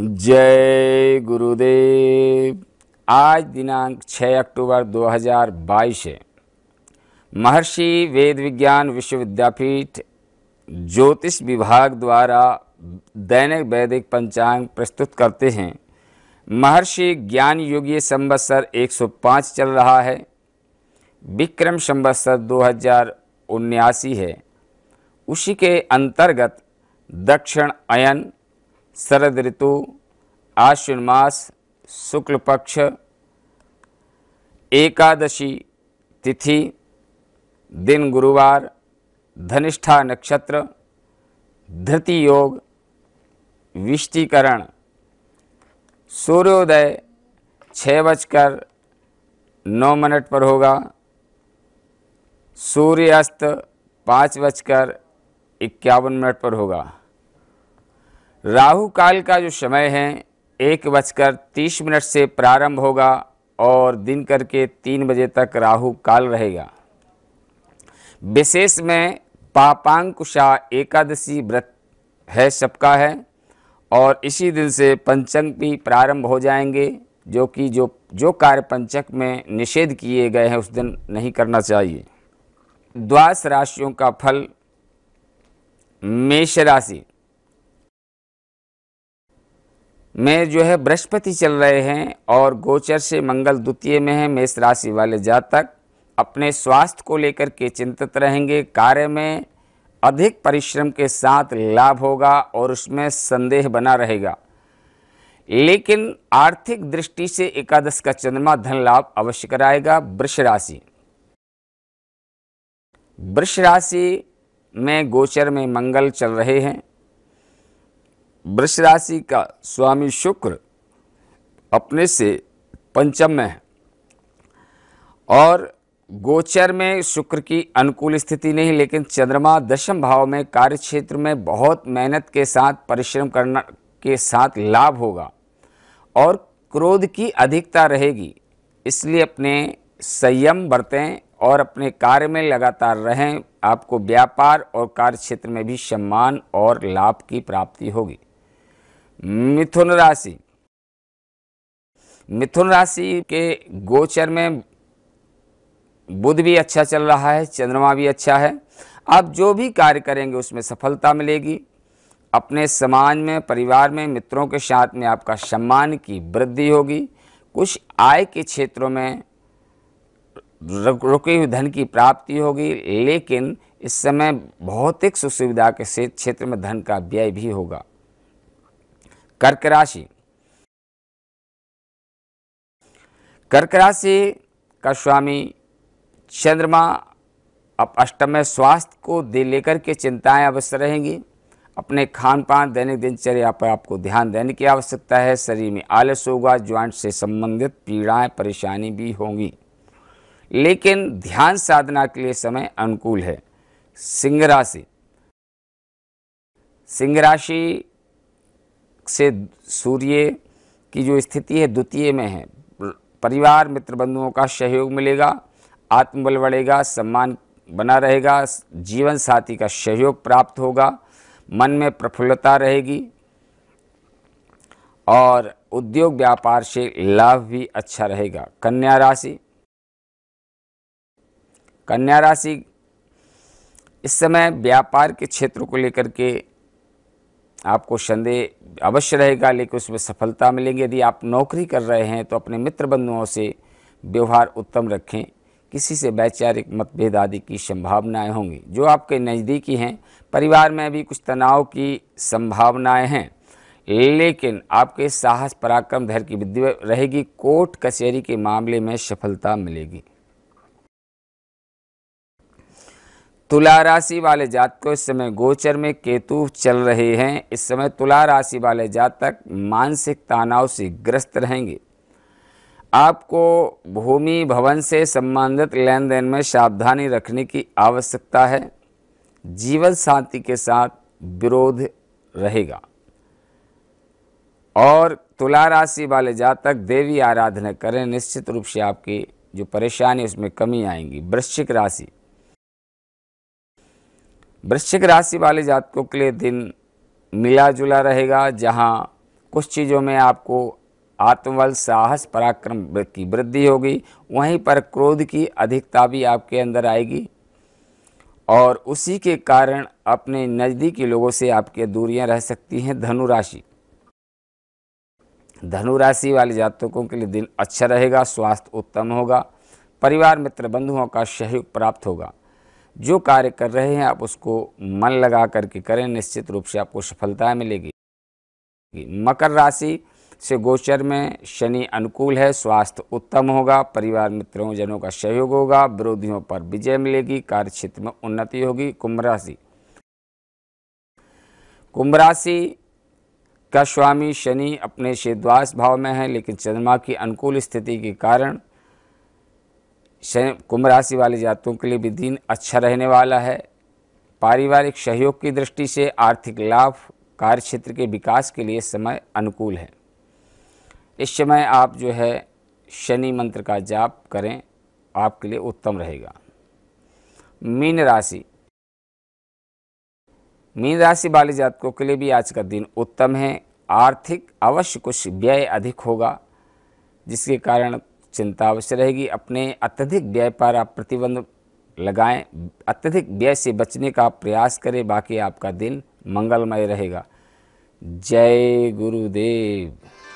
जय गुरुदेव आज दिनांक 6 अक्टूबर 2022 है महर्षि वेद विज्ञान विश्वविद्यापीठ ज्योतिष विभाग द्वारा दैनिक वैदिक पंचांग प्रस्तुत करते हैं महर्षि ज्ञान योगी संवत्सर 105 चल रहा है विक्रम संवत्सर दो है उसी के अंतर्गत दक्षिण अयन शरद ऋतु आश्विन मास शुक्ल पक्ष एकादशी तिथि दिन गुरुवार धनिष्ठा नक्षत्र धृति योग विष्टिकरण सूर्योदय छः बजकर नौ मिनट पर होगा सूर्यास्त पाँच बजकर इक्यावन मिनट पर होगा राहु काल का जो समय है एक बजकर तीस मिनट से प्रारंभ होगा और दिन करके तीन बजे तक राहु काल रहेगा विशेष में पापांकुशा एकादशी व्रत है सबका है और इसी दिन से पंचंग भी प्रारंभ हो जाएंगे जो कि जो जो कार्य पंचक में निषेध किए गए हैं उस दिन नहीं करना चाहिए द्वास राशियों का फल मेष राशि में जो है बृहस्पति चल रहे हैं और गोचर से मंगल द्वितीय में है मेष राशि वाले जातक अपने स्वास्थ्य को लेकर के चिंतित रहेंगे कार्य में अधिक परिश्रम के साथ लाभ होगा और उसमें संदेह बना रहेगा लेकिन आर्थिक दृष्टि से एकादश का चंद्रमा धन लाभ अवश्य कराएगा वृष राशि वृष राशि में गोचर में मंगल चल रहे हैं वृष राशि का स्वामी शुक्र अपने से पंचम में है और गोचर में शुक्र की अनुकूल स्थिति नहीं लेकिन चंद्रमा दशम भाव में कार्य क्षेत्र में बहुत मेहनत के साथ परिश्रम करना के साथ लाभ होगा और क्रोध की अधिकता रहेगी इसलिए अपने संयम बरतें और अपने कार्य में लगातार रहें आपको व्यापार और कार्य क्षेत्र में भी सम्मान और लाभ की प्राप्ति होगी मिथुन राशि मिथुन राशि के गोचर में बुध भी अच्छा चल रहा है चंद्रमा भी अच्छा है आप जो भी कार्य करेंगे उसमें सफलता मिलेगी अपने समाज में परिवार में मित्रों के साथ में आपका सम्मान की वृद्धि होगी कुछ आय के क्षेत्रों में रुके हुए धन की प्राप्ति होगी लेकिन इस समय भौतिक सुख सुविधा के क्षेत्र में धन का व्यय भी होगा कर्क राशि कर्क राशि का स्वामी चंद्रमा अब अष्टम में स्वास्थ्य को दे लेकर के चिंताएं अवश्य रहेंगी अपने खान पान दैनिक दिनचर्या पर आपको ध्यान देने की आवश्यकता है शरीर में आलस होगा ज्वाइंट से संबंधित पीड़ाएं परेशानी भी होंगी लेकिन ध्यान साधना के लिए समय अनुकूल है सिंह राशि सिंह राशि से सूर्य की जो स्थिति है द्वितीय में है परिवार मित्र बंधुओं का सहयोग मिलेगा आत्मबल बढ़ेगा सम्मान बना रहेगा जीवन साथी का सहयोग प्राप्त होगा मन में प्रफुल्लता रहेगी और उद्योग व्यापार से लाभ भी अच्छा रहेगा कन्या राशि कन्या राशि इस समय व्यापार के क्षेत्र को लेकर के आपको संदेह अवश्य रहेगा लेकिन उसमें सफलता मिलेंगे यदि आप नौकरी कर रहे हैं तो अपने मित्र बंधुओं से व्यवहार उत्तम रखें किसी से वैचारिक मतभेद आदि की संभावनाएं होंगी जो आपके नज़दीकी हैं परिवार में भी कुछ तनाव की संभावनाएं हैं लेकिन आपके साहस पराक्रम धैर्य की वृद्धि रहेगी कोर्ट कचहरी के मामले में सफलता मिलेगी तुला राशि वाले जात को इस समय गोचर में केतु चल रहे हैं इस समय तुला राशि वाले जातक मानसिक तनाव से ग्रस्त रहेंगे आपको भूमि भवन से संबंधित लेन देन में सावधानी रखने की आवश्यकता है जीवन शांति के साथ विरोध रहेगा और तुला राशि वाले जातक देवी आराधना करें निश्चित रूप से आपकी जो परेशानी उसमें कमी आएंगी वृश्चिक राशि वृश्चिक राशि वाले जातकों के लिए दिन मिला जुला रहेगा जहाँ कुछ चीज़ों में आपको आत्मबल साहस पराक्रम की वृद्धि होगी वहीं पर क्रोध की अधिकता भी आपके अंदर आएगी और उसी के कारण अपने नज़दीकी लोगों से आपके दूरियां रह सकती हैं धनु राशि धनु राशि वाले जातकों के लिए दिन अच्छा रहेगा स्वास्थ्य उत्तम होगा परिवार मित्र बंधुओं का सहयोग प्राप्त होगा जो कार्य कर रहे हैं आप उसको मन लगा करके करें निश्चित रूप से आपको सफलता मिलेगी मकर राशि से गोचर में शनि अनुकूल है स्वास्थ्य उत्तम होगा परिवार मित्रों जनों का सहयोग होगा विरोधियों पर विजय मिलेगी कार्य क्षेत्र में उन्नति होगी कुंभ राशि कुंभ राशि का स्वामी शनि अपने शेद्वास भाव में है लेकिन चंद्रमा की अनुकूल स्थिति के कारण शनि कुंभ राशि वाले जातकों के लिए भी दिन अच्छा रहने वाला है पारिवारिक सहयोग की दृष्टि से आर्थिक लाभ कार्य क्षेत्र के विकास के लिए समय अनुकूल है इस समय आप जो है शनि मंत्र का जाप करें आपके लिए उत्तम रहेगा मीन राशि मीन राशि वाले जातकों के लिए भी आज का दिन उत्तम है आर्थिक अवश्य कुछ व्यय अधिक होगा जिसके कारण चिंता अवश्य रहेगी अपने अत्यधिक व्यय पर आप प्रतिबंध लगाएं अत्यधिक व्यय से बचने का प्रयास करें बाकी आपका दिन मंगलमय रहेगा जय गुरुदेव